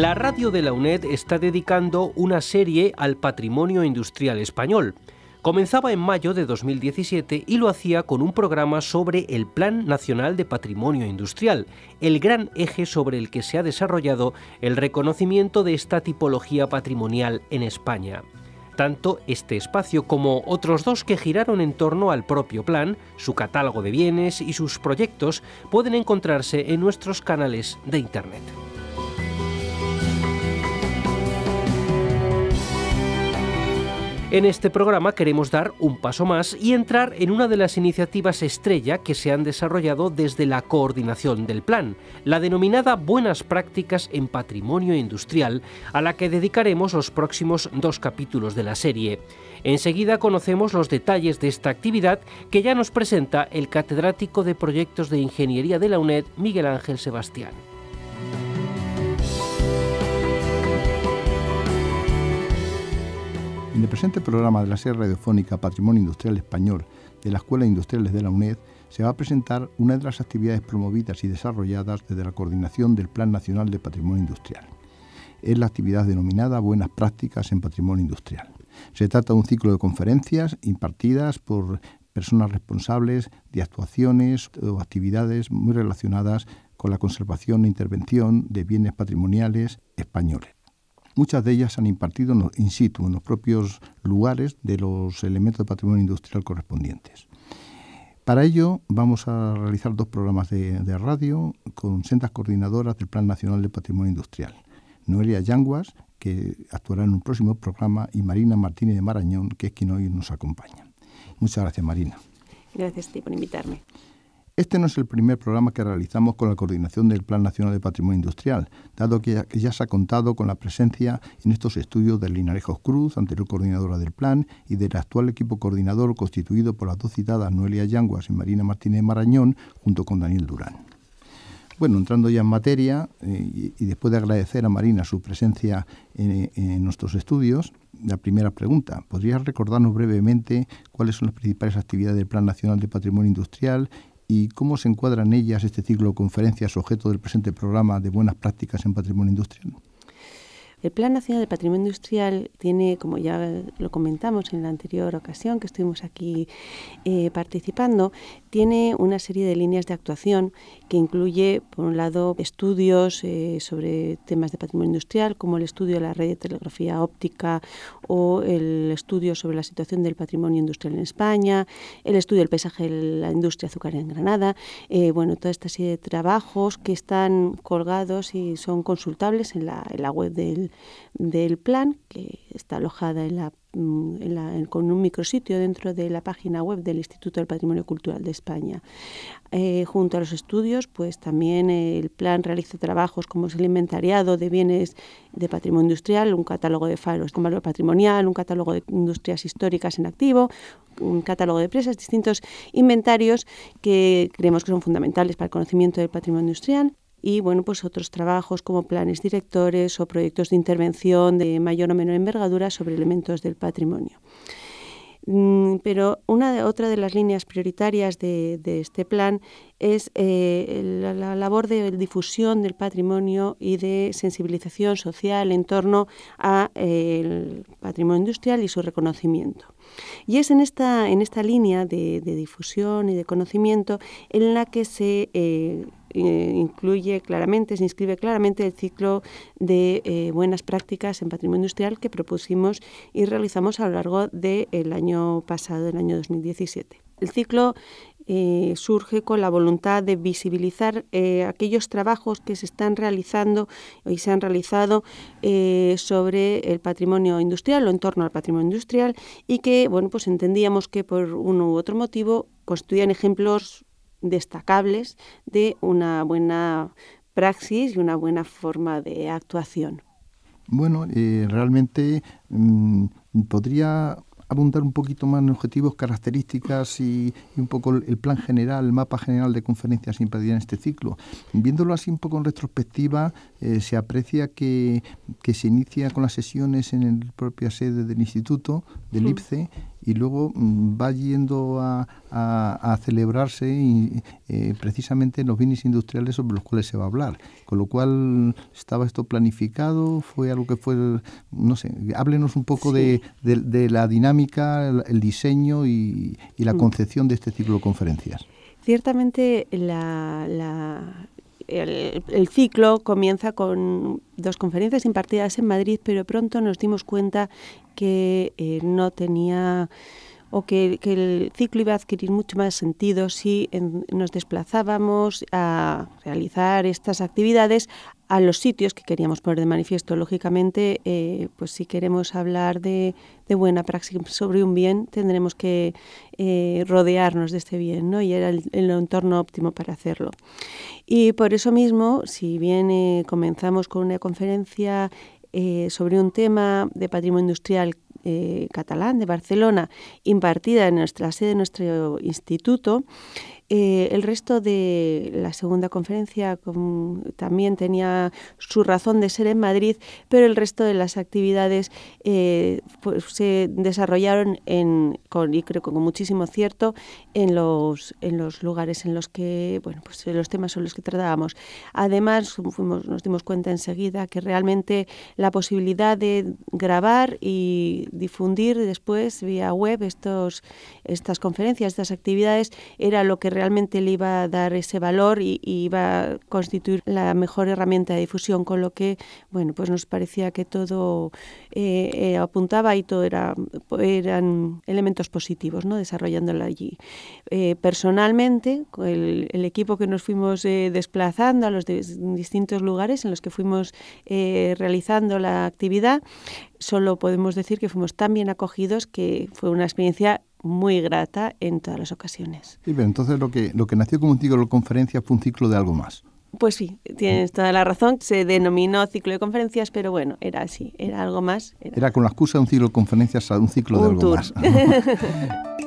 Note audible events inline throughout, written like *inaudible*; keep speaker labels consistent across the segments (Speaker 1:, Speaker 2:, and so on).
Speaker 1: La radio de la UNED está dedicando una serie al patrimonio industrial español. Comenzaba en mayo de 2017 y lo hacía con un programa sobre el Plan Nacional de Patrimonio Industrial, el gran eje sobre el que se ha desarrollado el reconocimiento de esta tipología patrimonial en España. Tanto este espacio como otros dos que giraron en torno al propio plan, su catálogo de bienes y sus proyectos pueden encontrarse en nuestros canales de Internet. En este programa queremos dar un paso más y entrar en una de las iniciativas estrella que se han desarrollado desde la coordinación del plan, la denominada Buenas Prácticas en Patrimonio Industrial, a la que dedicaremos los próximos dos capítulos de la serie. Enseguida conocemos los detalles de esta actividad que ya nos presenta el catedrático de Proyectos de Ingeniería de la UNED, Miguel Ángel Sebastián.
Speaker 2: En el presente programa de la serie radiofónica Patrimonio Industrial Español de la Escuela de Industriales de la UNED se va a presentar una de las actividades promovidas y desarrolladas desde la coordinación del Plan Nacional de Patrimonio Industrial. Es la actividad denominada Buenas Prácticas en Patrimonio Industrial. Se trata de un ciclo de conferencias impartidas por personas responsables de actuaciones o actividades muy relacionadas con la conservación e intervención de bienes patrimoniales españoles. Muchas de ellas han impartido in situ, en los propios lugares de los elementos de patrimonio industrial correspondientes. Para ello vamos a realizar dos programas de, radio con sendas coordinadoras del Plan Nacional de Patrimonio Industrial. Noelia Yanguas, que actuará en un próximo programa, y Marina Martínez de Marañón, que es quien hoy nos acompaña. Muchas gracias, Marina.
Speaker 3: Gracias a ti por invitarme.
Speaker 2: Este no es el primer programa que realizamos con la coordinación del Plan Nacional de Patrimonio Industrial, dado que ya, se ha contado con la presencia en estos estudios de Linarejos Cruz, anterior coordinadora del plan, y del actual equipo coordinador constituido por las dos citadas Noelia Yanguas y Marina Martínez Marañón, junto con Daniel Durán. Bueno, entrando ya en materia, eh, y después de agradecer a Marina su presencia en, nuestros estudios, la primera pregunta, ¿podrías recordarnos brevemente cuáles son las principales actividades del Plan Nacional de Patrimonio Industrial y cómo se encuadran ellas este ciclo de conferencias objeto del presente programa de buenas prácticas en patrimonio industrial.
Speaker 3: El Plan Nacional del Patrimonio Industrial tiene, como ya lo comentamos en la anterior ocasión que estuvimos aquí eh, participando, tiene una serie de líneas de actuación que incluye, por un lado, estudios eh, sobre temas de patrimonio industrial, como el estudio de la red de telegrafía óptica o el estudio sobre la situación del patrimonio industrial en España, el estudio del paisaje de la industria azucarera en Granada, eh, bueno, toda esta serie de trabajos que están colgados y son consultables en la web del del, plan, que está alojada mm, en con un micrositio dentro de la página web del Instituto del Patrimonio Cultural de España. Eh, junto a los estudios, pues también el plan realiza trabajos como el inventariado de bienes de patrimonio industrial, un catálogo de faros con valor patrimonial, un catálogo de industrias históricas en activo, un catálogo de empresas, distintos inventarios que creemos que son fundamentales para el conocimiento del patrimonio industrial y bueno, pues otros trabajos como planes directores o proyectos de intervención de mayor o menor envergadura sobre elementos del patrimonio. Mm, pero una otra de las líneas prioritarias de, este plan es eh, la, labor de difusión del patrimonio y de sensibilización social en torno al eh, patrimonio industrial y su reconocimiento. Y es en esta, en esta línea de, difusión y de conocimiento en la que se eh, eh, incluye claramente, se inscribe claramente el ciclo de eh, buenas prácticas en patrimonio industrial que propusimos y realizamos a lo largo del año pasado, el año 2017. El ciclo eh, surge con la voluntad de visibilizar aquellos trabajos que se están realizando y se han realizado sobre el patrimonio industrial o en torno al patrimonio industrial y que, bueno, pues entendíamos que por uno u otro motivo constituían ejemplos destacables de una buena praxis y una buena forma de actuación.
Speaker 2: Bueno, eh, realmente mm, podría abundar un poquito más en objetivos, características y, un poco el plan general, el mapa general de conferencias impedidas en este ciclo. Viéndolo así un poco en retrospectiva, eh, se aprecia que, que, se inicia con las sesiones en la propia sede del instituto, del IPCE, y luego mm, va yendo a, celebrarse y, eh, precisamente en los bienes industriales sobre los cuales se va a hablar. Con lo cual, ¿estaba esto planificado? ¿Fue algo que fue, no sé, háblenos un poco de, de, la dinámica, el, diseño y, la mm. concepción de este ciclo de conferencias?
Speaker 3: Ciertamente el, el, ciclo comienza con dos conferencias impartidas en Madrid, pero pronto nos dimos cuenta que eh, no tenía o que, el ciclo iba a adquirir mucho más sentido si nos desplazábamos a realizar estas actividades a los sitios que queríamos poner de manifiesto. Lógicamente, eh, pues si queremos hablar de, buena práctica sobre un bien, tendremos que eh, rodearnos de este bien, ¿no? Y era el, entorno óptimo para hacerlo. Y por eso mismo, si bien comenzamos con una conferencia eh, sobre un tema de patrimonio industrial eh, catalán de Barcelona impartida en nuestra sede de nuestro instituto eh, el resto de la segunda conferencia también tenía su razón de ser en Madrid, pero el resto de las actividades eh, pues, se desarrollaron en, y creo que con muchísimo cierto en los, en los lugares en los que, bueno, pues los temas son los que tratábamos. Además, nos dimos cuenta enseguida que realmente la posibilidad de grabar y difundir después vía web estos, estas conferencias, estas actividades, era lo que realmente le iba a dar ese valor y, iba a constituir la mejor herramienta de difusión, con lo que bueno, pues nos parecía que todo eh, eh, apuntaba y todo era, eran elementos positivos, ¿no? desarrollándola allí. Eh, personalmente, el, el, equipo que nos fuimos desplazando a los distintos lugares en los que fuimos realizando la actividad, solo podemos decir que fuimos tan bien acogidos que fue una experiencia muy grata en todas las ocasiones.
Speaker 2: y entonces lo que, lo que nació como un ciclo de conferencias fue un ciclo de algo más.
Speaker 3: Pues sí, tienes toda la razón. Se denominó ciclo de conferencias, pero bueno, era así, era algo más. Era,
Speaker 2: con la excusa de un ciclo de conferencias a un ciclo
Speaker 3: de algo más. *laughs* *laughs*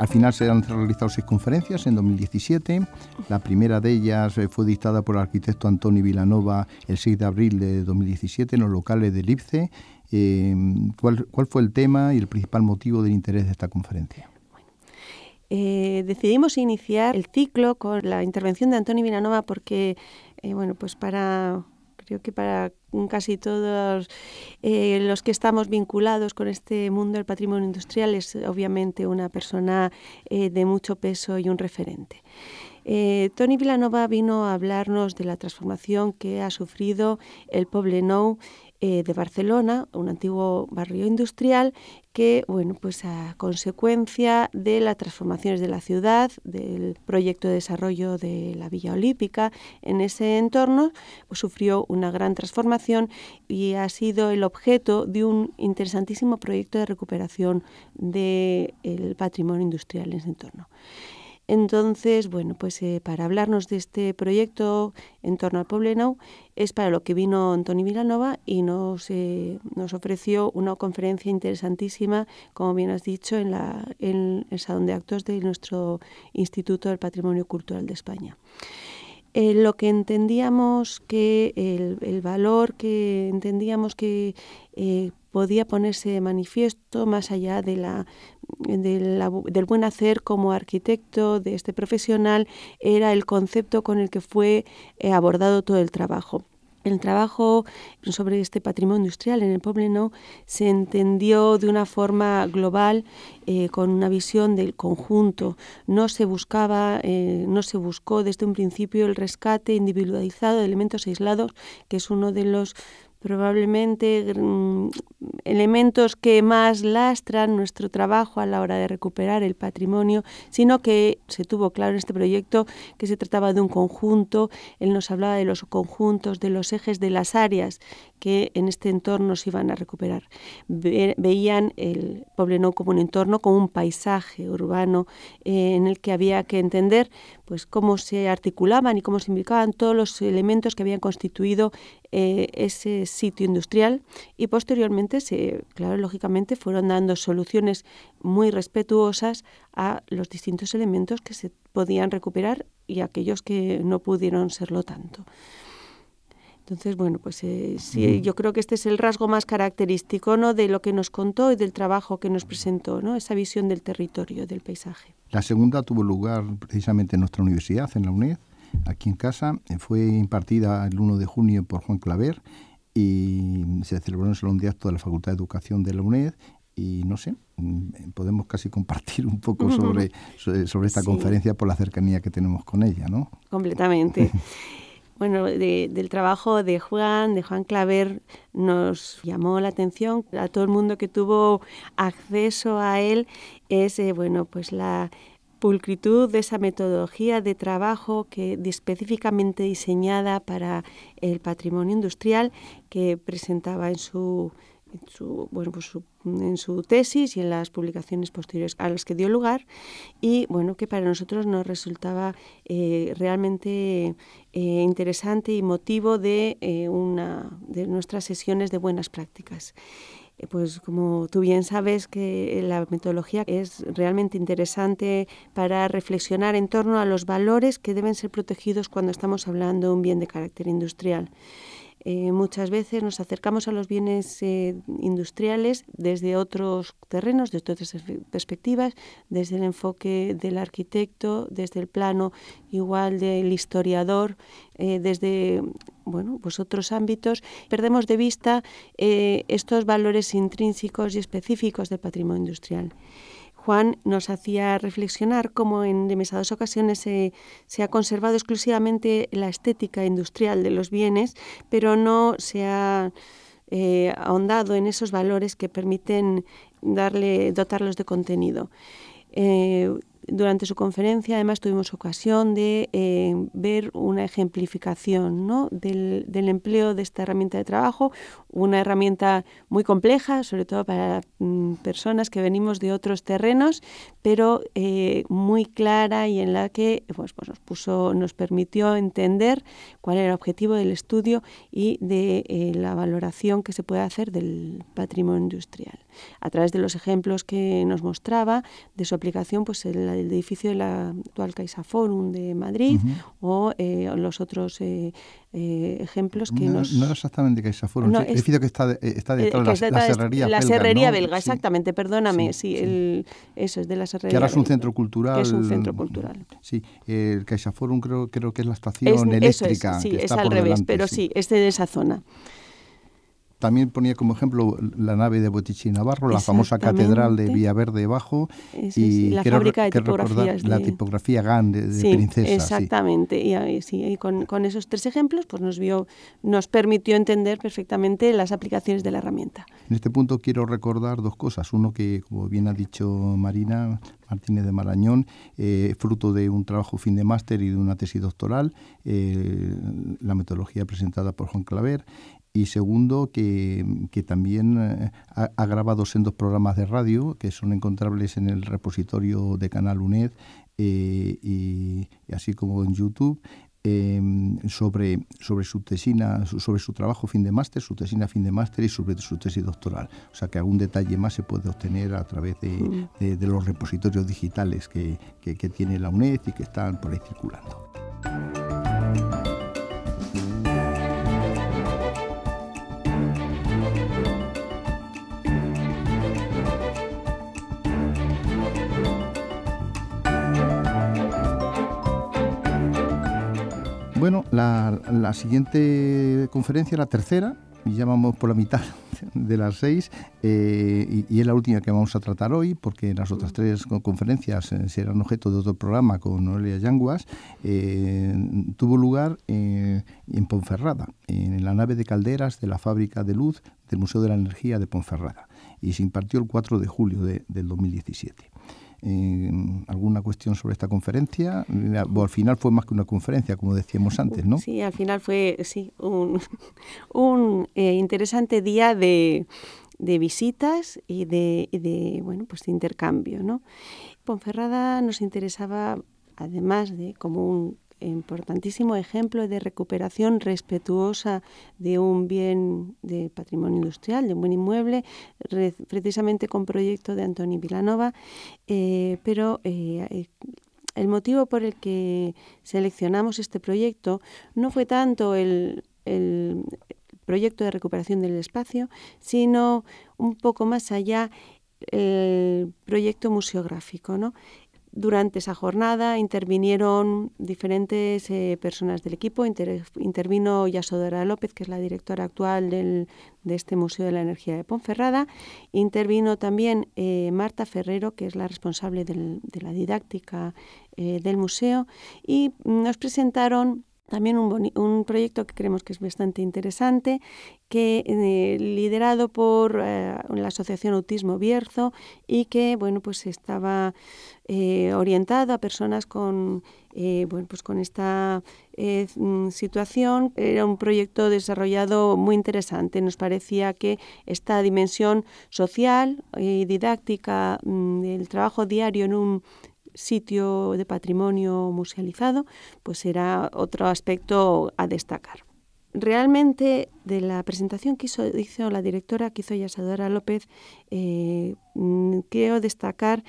Speaker 2: Al final se han realizado seis conferencias en 2017. La primera de ellas eh, fue dictada por el arquitecto Antonio Vilanova el 6 de abril de 2017 en los locales del IPCE. Em, ¿cuál, fue el tema y el principal motivo del interés de esta conferencia?
Speaker 3: Eh, decidimos iniciar el ciclo con la intervención de Antonio Vilanova porque, eh, bueno, pues para creo que para casi todos eh, los que estamos vinculados con este mundo del patrimonio industrial es obviamente una persona eh, de mucho peso y un referente. Eh, Tony Villanova vino a hablarnos de la transformación que ha sufrido el Poblenou eh, de Barcelona, un antiguo barrio industrial que, bueno, pues a consecuencia de las transformaciones de la ciudad, del proyecto de desarrollo de la Villa Olímpica, en ese entorno pues sufrió una gran transformación y ha sido el objeto de un interesantísimo proyecto de recuperación del patrimonio industrial en ese entorno. Entonces, bueno, pues eh, para hablarnos de este proyecto en torno al Poblenau es para lo que vino Antoni Vilanova y nos, eh, nos ofreció una conferencia interesantísima, como bien has dicho, en, la, el Salón de Actos de nuestro Instituto del Patrimonio Cultural de España. Eh, lo que entendíamos que el, valor que entendíamos que podía ponerse manifiesto más allá de la, del buen hacer como arquitecto de este profesional era el concepto con el que fue eh, abordado todo el trabajo. El trabajo sobre este patrimonio industrial en el Pobleno se entendió de una forma global, eh, con una visión del conjunto. No se buscaba, eh, no se buscó desde un principio el rescate individualizado de elementos aislados, que es uno de los probablemente mm, elementos que más lastran nuestro trabajo a la hora de recuperar el patrimonio, sino que se tuvo claro en este proyecto que se trataba de un conjunto, él nos hablaba de los conjuntos, de los ejes, de las áreas que en este entorno se iban a recuperar. veían el no como un entorno, como un paisaje urbano eh, en el que había que entender pues, cómo se articulaban y cómo se implicaban todos los elementos que habían constituido eh, ese sitio industrial y posteriormente, se, claro, lógicamente fueron dando soluciones muy respetuosas a los distintos elementos que se podían recuperar y aquellos que no pudieron serlo tanto. Entonces, bueno, pues eh, yo creo que este es el rasgo más característico ¿no? de lo que nos contó y del trabajo que nos presentó, ¿no? esa visión del territorio, del paisaje.
Speaker 2: La segunda tuvo lugar precisamente en nuestra universidad, en la UNED, aquí en casa. Fue impartida el 1 de junio por Juan Claver y se celebró en el Salón de Actos de la Facultad de Educación de la UNED y no sé, mm, podemos casi compartir un poco *laughs* sobre, sobre esta conferencia por la cercanía que tenemos con ella, ¿no?
Speaker 3: Completamente. *laughs* Bueno, del trabajo de Juan, de Juan Claver, nos llamó la atención a todo el mundo que tuvo acceso a él es eh, bueno, pues la pulcritud de esa metodología de trabajo que específicamente diseñada para el patrimonio industrial que presentaba en pues su en su, tesis y en las publicaciones posteriores a las que dio lugar y bueno que para nosotros nos resultaba eh, realmente eh, interesante y motivo de eh, una de nuestras sesiones de buenas prácticas. Eh, pues como tú bien sabes que la metodología es realmente interesante para reflexionar en torno a los valores que deben ser protegidos cuando estamos hablando de un bien de carácter industrial. Eh, muchas veces nos acercamos a los bienes eh, industriales desde otros terrenos, desde otras perspectivas, desde el enfoque del arquitecto, desde el plano igual del historiador, eh, desde bueno, pues otros ámbitos. Perdemos de vista estos valores intrínsecos y específicos del patrimonio industrial. Juan nos hacía reflexionar cómo en demasiadas ocasiones se, ha conservado exclusivamente la estética industrial de los bienes, pero no se ha eh, ahondado en esos valores que permiten darle, dotarlos de contenido. Eh, durante su conferencia, además, tuvimos ocasión de eh, ver una ejemplificación ¿no? del, empleo de esta herramienta de trabajo, una herramienta muy compleja, sobre todo para mm, personas que venimos de otros terrenos, pero eh, muy clara y en la que pues, nos, puso, nos permitió entender cuál era el objetivo del estudio y de eh, la valoración que se puede hacer del patrimonio industrial. A través de los ejemplos que nos mostraba de su aplicación, pues el, edificio de la actual Caixa Forum de Madrid o eh, los otros ejemplos que no, nos... No
Speaker 2: exactamente Caixa edificio que está, está detrás, de la, serrería la, serrería la, belga. Serrería belga
Speaker 3: exactamente, perdóname. Sí, eso es de la serrería. Que ahora es un centro cultural. es un centro cultural.
Speaker 2: Sí, el CaixaForum creo, creo que es la estación eléctrica. sí, que está es al por revés, delante, pero
Speaker 3: sí, es de esa zona.
Speaker 2: También ponía como ejemplo la nave de Botichi Navarro, la famosa catedral de Villaverde Bajo y la fábrica de la tipografía GAN de, Princesa. Exactamente,
Speaker 3: y, con, esos tres ejemplos pues nos, vio, nos permitió entender perfectamente las aplicaciones de la herramienta.
Speaker 2: En este punto quiero recordar dos cosas. Uno que, como bien ha dicho Marina, Martínez de Marañón, eh, fruto de un trabajo fin de máster y de una tesis doctoral, eh, la metodología presentada por Juan Claver, y segundo que, también eh, ha, grabado sendos programas de radio que son encontrables en el repositorio de Canal UNED eh, y, así como en YouTube. Em, sobre, sobre su tesina, sobre su trabajo fin de máster, su tesina fin de máster y sobre su tesis doctoral. O sea que algún detalle más se puede obtener a través de, los repositorios digitales que, que, tiene la UNED y que están por ahí circulando. la, siguiente conferencia, la tercera, y ya vamos por la mitad de las seis, eh, y, es la última que vamos a tratar hoy, porque las otras tres conferencias eh, serán objeto de otro programa con Noelia Yanguas, eh, tuvo lugar en Ponferrada, en la nave de calderas de la fábrica de luz del Museo de la Energía de Ponferrada, y se impartió el 4 de julio del 2017. Mm, alguna cuestión sobre esta conferencia. al final fue más que una conferencia, como decíamos antes, ¿no? Sí,
Speaker 3: al final fue sí, un, *laughs* eh, interesante día de, de visitas y de, bueno pues intercambio, ¿no? Ponferrada nos interesaba además de como un importantísimo ejemplo de recuperación respetuosa de un bien de patrimonio industrial, de un buen inmueble, precisamente con proyecto de Antoni Vilanova, eh, pero eh, el motivo por el que seleccionamos este proyecto no fue tanto el, el proyecto de recuperación del espacio, sino un poco más allá el proyecto museográfico, ¿no? Durante esa jornada intervinieron diferentes eh, personas del equipo. intervino Yasodora López, que es la directora actual de este Museo de la Energía de Ponferrada. Intervino también eh, Marta Ferrero, que es la responsable de la didáctica eh, del museo. Y nos presentaron también un, proyecto que creemos que es bastante interesante, que eh, liderado por eh, la Asociación Autismo Bierzo y que bueno pues estaba eh, orientado a personas con bueno pues con esta situación. Era un proyecto desarrollado muy interesante. Nos parecía que esta dimensión social y didáctica mm, del trabajo diario en un sitio de patrimonio musealizado, pues será otro aspecto a destacar. Realmente de la presentación que hizo, la directora, que hizo Yasadora López, quiero eh, mm, destacar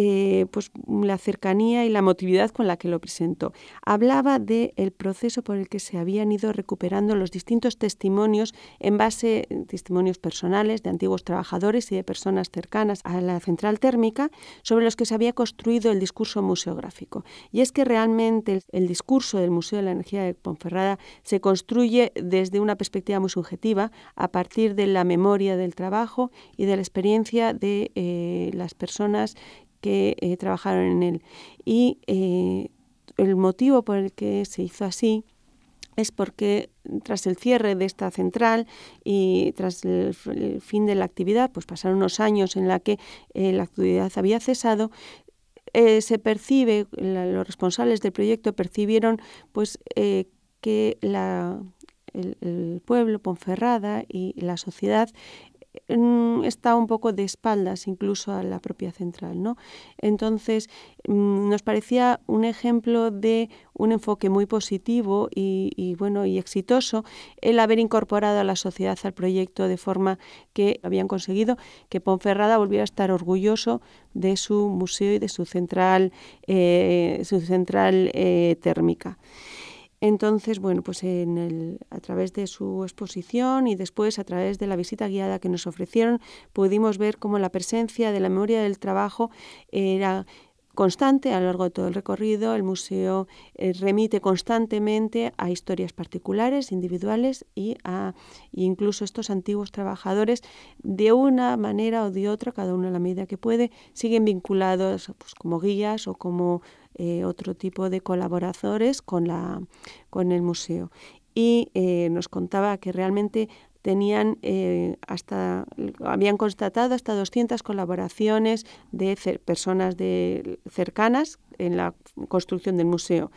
Speaker 3: eh, pues, la cercanía y la motividad con la que lo presentó. Hablaba del proceso por el que se habían ido recuperando los distintos testimonios en base, testimonios personales de antiguos trabajadores y de personas cercanas a la central térmica, sobre los que se había construido el discurso museográfico. Y es que realmente el, discurso del Museo de la Energía de Ponferrada se construye desde una perspectiva muy subjetiva, a partir de la memoria del trabajo y de la experiencia de eh, las personas que eh, trabajaron en él. Y eh, el motivo por el que se hizo así es porque tras el cierre de esta central y tras el, fin de la actividad, pues pasaron unos años en la que eh, la actividad había cesado, se percibe, los responsables del proyecto percibieron pues que la, el, pueblo, Ponferrada y la sociedad está un poco de espaldas incluso a la propia central. ¿no? Entonces, mm, nos parecía un ejemplo de un enfoque muy positivo y, bueno y exitoso el haber incorporado a la sociedad al proyecto de forma que habían conseguido que Ponferrada volviera a estar orgulloso de su museo y de su central, eh, su central eh, térmica. Entonces, bueno, pues en el, a través de su exposición y después a través de la visita guiada que nos ofrecieron, pudimos ver cómo la presencia de la memoria del trabajo era constante a lo largo de todo el recorrido. El museo eh, remite constantemente a historias particulares, individuales y a e incluso estos antiguos trabajadores, de una manera o de otra, cada uno a la medida que puede, siguen vinculados pues, como guías o como eh, otro tipo de colaboradores con, la, con el museo y eh, nos contaba que realmente tenían eh, hasta, habían constatado hasta 200 colaboraciones de personas de, cercanas en la construcción del museo.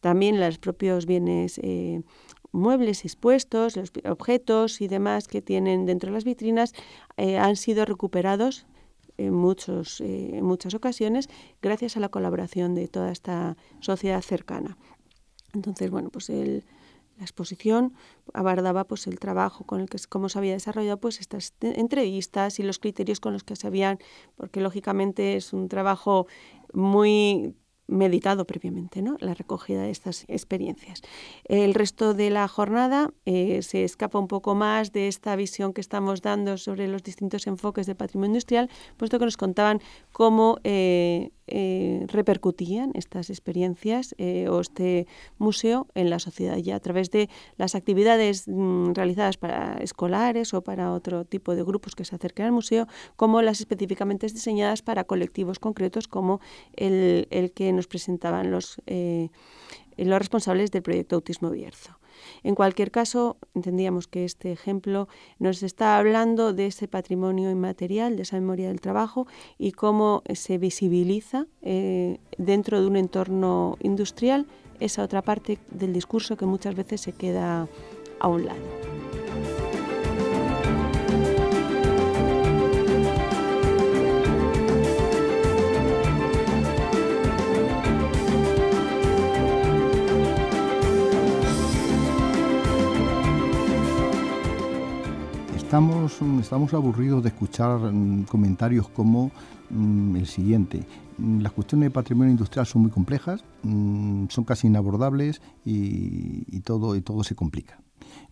Speaker 3: También los propios bienes eh, muebles expuestos, los objetos y demás que tienen dentro de las vitrinas eh, han sido recuperados en, muchos, en muchas ocasiones gracias a la colaboración de toda esta sociedad cercana. Entonces, bueno, pues el, la exposición abordaba pues, el trabajo con el que cómo se había desarrollado pues, estas entrevistas y los criterios con los que se habían, porque lógicamente es un trabajo muy meditado previamente, ¿no? la recogida de estas experiencias. El resto de la jornada eh, se escapa un poco más de esta visión que estamos dando sobre los distintos enfoques del patrimonio industrial, puesto que nos contaban cómo eh, eh, repercutían estas experiencias eh, o este museo en la sociedad ya a través de las actividades mm, realizadas para escolares o para otro tipo de grupos que se acerquen al museo, como las específicamente diseñadas para colectivos concretos como el, que nos presentaban los, eh, los responsables del proyecto Autismo Bierzo. En cualquier caso, entendíamos que este ejemplo nos está hablando de ese patrimonio inmaterial, de esa memoria del trabajo y cómo se visibiliza eh, dentro de un entorno industrial esa otra parte del discurso que muchas veces se queda a un lado.
Speaker 2: Estamos, mm, estamos aburridos de escuchar mm, comentarios como mm, el siguiente. Las cuestiones de patrimonio industrial son muy complejas, son casi inabordables y, todo, y todo se complica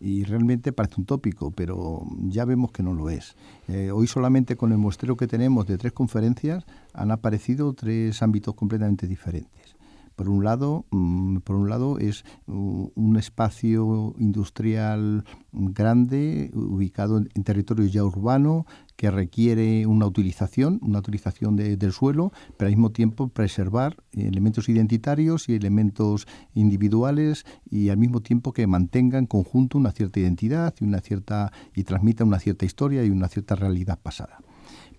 Speaker 2: y realmente parece un tópico, pero ya vemos que no lo es. Eh, hoy solamente con el muestreo que tenemos de tres conferencias han aparecido tres ámbitos completamente diferentes. Por un lado, mm, por un lado es uh, un espacio industrial grande, ubicado en, territorio ya urbano, que requiere una utilización, una utilización del suelo, pero al mismo tiempo preservar elementos identitarios y elementos individuales y al mismo tiempo que mantenga en conjunto una cierta identidad y una cierta y transmita una cierta historia y una cierta realidad pasada.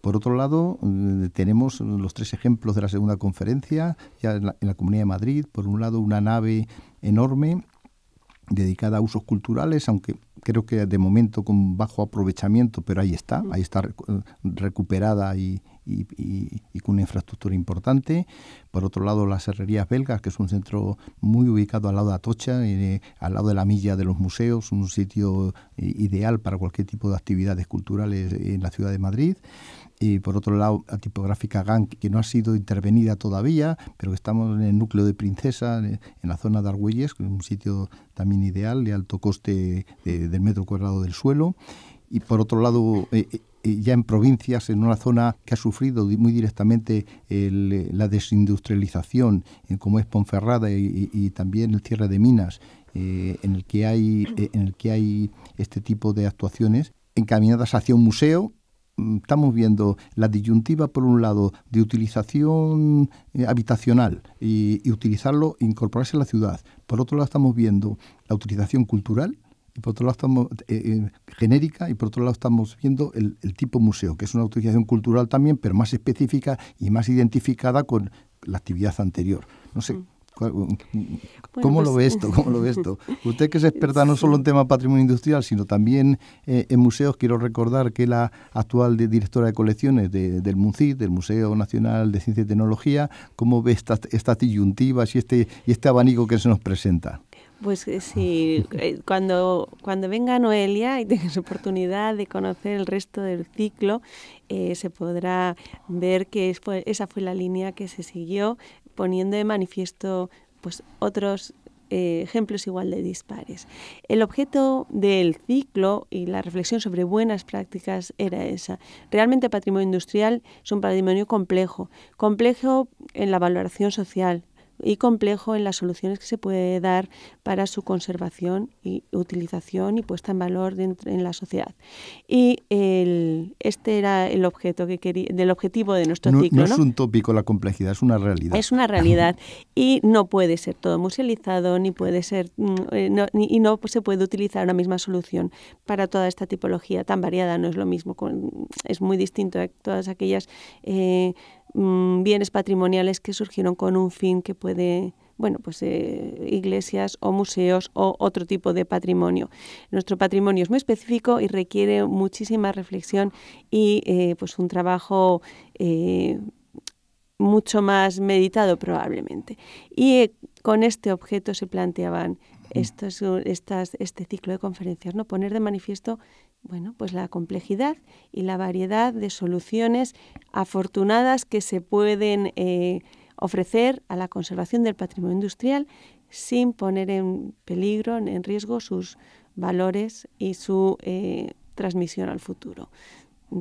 Speaker 2: Por otro lado, mm, tenemos los tres ejemplos de la segunda conferencia, ya en la, Comunidad de Madrid, por un lado una nave enorme dedicada a usos culturales, aunque creo que de momento con bajo aprovechamiento, pero ahí está, ahí está mm, recuperada y, con una infraestructura importante. Por otro lado, las herrerías belgas, que es un centro muy ubicado al lado de Atocha, eh, al lado de la milla de los museos, un sitio eh, ideal para cualquier tipo de actividades culturales eh, en la ciudad de Madrid y por otro lado la tipográfica GAN, que no ha sido intervenida todavía, pero que estamos en el núcleo de Princesa, eh, en la zona de Argüelles, que es un sitio también ideal de alto coste del metro cuadrado del suelo. Y por otro lado, eh, eh, ya en provincias, en una zona que ha sufrido muy directamente la desindustrialización, como es Ponferrada y, también el cierre de minas, en, el que hay, en el que hay este tipo de actuaciones encaminadas hacia un museo Mm, estamos viendo la disyuntiva, por un lado, de utilización eh, habitacional y, utilizarlo, incorporarse a la ciudad. Por otro lado, estamos viendo la utilización cultural, y por otro lado estamos eh, eh, genérica y por otro lado estamos viendo el, el, tipo museo, que es una utilización cultural también, pero más específica y más identificada con la actividad anterior. No sé, mm. Mm, mm, mm. ¿Cómo, pues, lo ve esto? *laughs* ¿Cómo lo ve esto? Usted que es experta no solo en tema patrimonio industrial, sino también eh, en museos, quiero recordar que la actual directora de colecciones del MUNCID, del Museo Nacional de Ciencia y Tecnología, ¿cómo ve estas esta disyuntivas y este, y este abanico que se nos presenta?
Speaker 3: Pues eh, sí, eh, cuando, cuando venga Noelia y tenga su oportunidad de conocer el resto del ciclo, se podrá ver que esa fue la línea que se siguió poniendo de manifiesto pues, otros eh, ejemplos igual de dispares. El objeto del ciclo y la reflexión sobre buenas prácticas era esa. Realmente el patrimonio industrial es un patrimonio complejo, complejo en la valoración social, y complejo en las soluciones que se puede dar para su conservación y utilización y puesta en valor en la sociedad. Y este era el objeto que quería, del objetivo de nuestro no, ciclo. No, es un
Speaker 2: tópico la complejidad, es una realidad. Es una realidad
Speaker 3: y no puede ser todo musealizado ni puede ser mm, eh, y no se puede utilizar una misma solución para toda esta tipología tan variada. No es lo mismo, con, es muy distinto a todas aquellas eh, Mm, bienes patrimoniales que surgieron con un fin que puede bueno, pues eh, iglesias o museos o otro tipo de patrimonio. Nuestro patrimonio es muy específico y requiere muchísima reflexión y eh, pues un trabajo eh, mucho más meditado probablemente. Y con este objeto se planteaban Mm. este ciclo de conferencias, ¿no? Poner de manifiesto bueno, pues la complejidad y la variedad de soluciones afortunadas que se pueden eh, ofrecer a la conservación del patrimonio industrial sin poner en peligro, en riesgo sus valores y su eh, transmisión al futuro. Mm.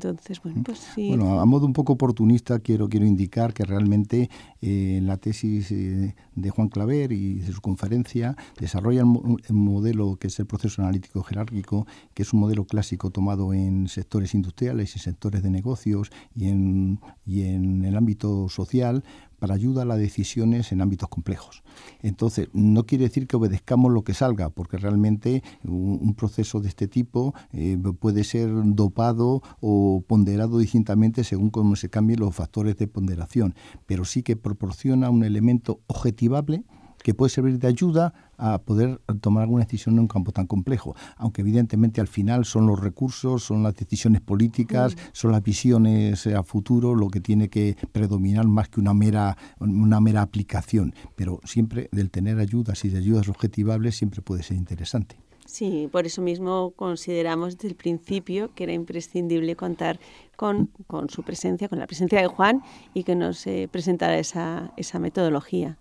Speaker 3: Pues bueno,
Speaker 2: a modo un poco oportunista quiero, quiero indicar que realmente eh, la tesis eh, de Juan Claver y de su conferencia desarrolla un, modelo que es el proceso analítico jerárquico, que es un modelo clásico tomado en sectores industriales y sectores de negocios y en, y en el ámbito social para ayuda a las decisiones en ámbitos complejos. Entonces, no quiere decir que obedezcamos lo que salga, porque realmente un, proceso de este tipo eh, puede ser dopado o ponderado distintamente según cómo se cambien los factores de ponderación, pero sí que proporciona un elemento objetivable que puede servir de ayuda a poder tomar alguna decisión en un campo tan complejo. Aunque evidentemente al final son los recursos, son las decisiones políticas, son las visiones a futuro lo que tiene que predominar más que una mera, una mera aplicación. Pero siempre del tener ayudas y de ayudas objetivables siempre puede ser interesante.
Speaker 3: Sí, por eso mismo consideramos desde el principio que era imprescindible contar con, su presencia, con la presencia de Juan y que nos eh, presentara esa, esa metodología.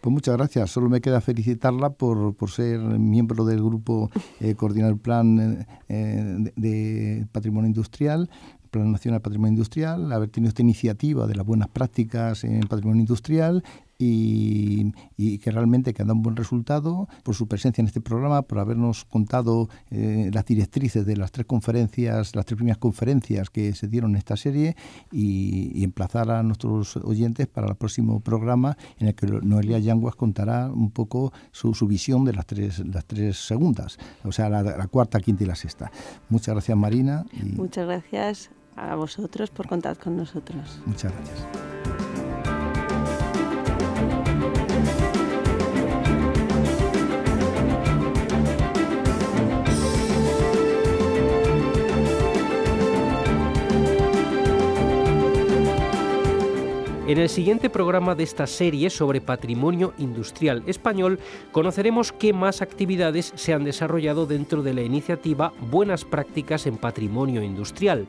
Speaker 2: Pues muchas gracias. Solo me queda felicitarla por, ser miembro del grupo eh, coordinar plan eh, eh, de, patrimonio industrial Plan Nacional Patrimonio Industrial, haber tenido esta iniciativa de las buenas prácticas en patrimonio industrial y, que realmente que ha dado un buen resultado por su presencia en este programa, por habernos contado eh, las directrices de las tres conferencias, las tres primeras conferencias que se dieron en esta serie y, emplazar a nuestros oyentes para el próximo programa en el que Noelia Yanguas contará un poco su, visión de las tres, las tres segundas, o sea, la, la cuarta, quinta y la sexta. Muchas gracias Marina.
Speaker 3: Muchas gracias a vosotros por contar con nosotros.
Speaker 2: Muchas gracias.
Speaker 1: En el siguiente programa de esta serie sobre patrimonio industrial español conoceremos qué más actividades se han desarrollado dentro de la iniciativa Buenas Prácticas en Patrimonio Industrial.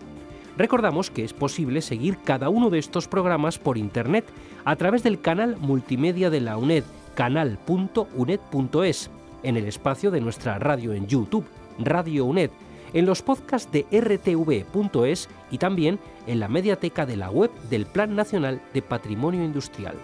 Speaker 1: Recordamos que es posible seguir cada uno de estos programas por Internet a través del canal multimedia de la UNED, canal.uned.es, en el espacio de nuestra radio en YouTube, Radio UNED, en los podcasts de rtv.es y también en la mediateca de la web del Plan Nacional de Patrimonio Industrial.